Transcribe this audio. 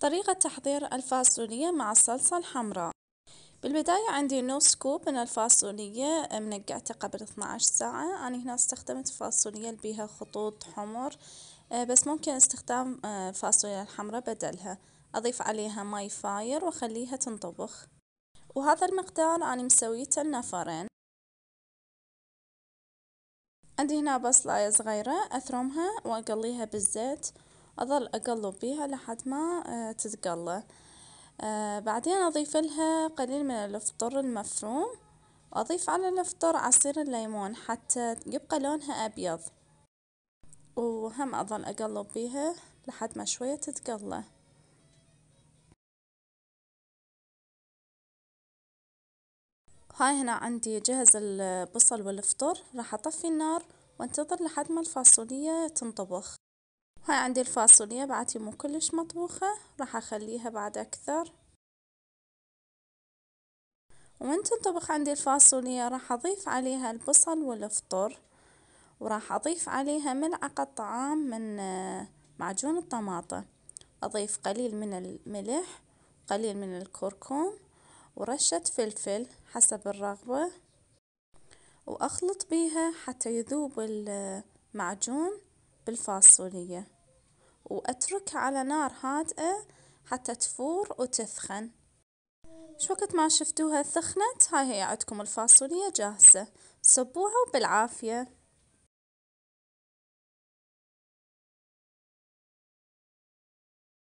طريقة تحضير الفاصوليا مع الصلصة الحمراء بالبداية عندي نص كوب من الفاصوليا منقعته قبل 12 ساعة أنا هنا استخدمت فاصوليا اللي بيها خطوط حمر آه، بس ممكن استخدام آه، فاصوليا الحمراء بدلها أضيف عليها ماي فاير وخليها تنطبخ وهذا المقدار أنا مسويته النفرين عندي هنا بصلاية صغيرة أثرمها وأقليها بالزيت أظل أقلب بيها لحد ما آه، تتقلى آه، بعدين أضيف لها قليل من الفطر المفروم وأضيف على الفطر عصير الليمون حتى يبقى لونها أبيض وهم أظل أقلب بيها لحد ما شوية تتقلى هاي هنا عندي جهز البصل والفطر راح أطفي النار وانتظر لحد ما الفاصولية تنطبخ هاي عندي الفاصوليا بعتي مو كلش مطبوخة راح أخليها بعد أكثر ومن تنطبخ عندي الفاصوليا راح أضيف عليها البصل والفطر وراح أضيف عليها ملعقة طعام من آه، معجون الطماطة أضيف قليل من الملح قليل من الكركم ورشة فلفل حسب الرغبة وأخلط بيها حتى يذوب المعجون آه، بالفاصوليا وأتركها على نار هادئة حتى تفور وتثخن شوكت ما شفتوها ثخنت هاي هي عندكم الفاصوليا جاهزة صبوها وبالعافية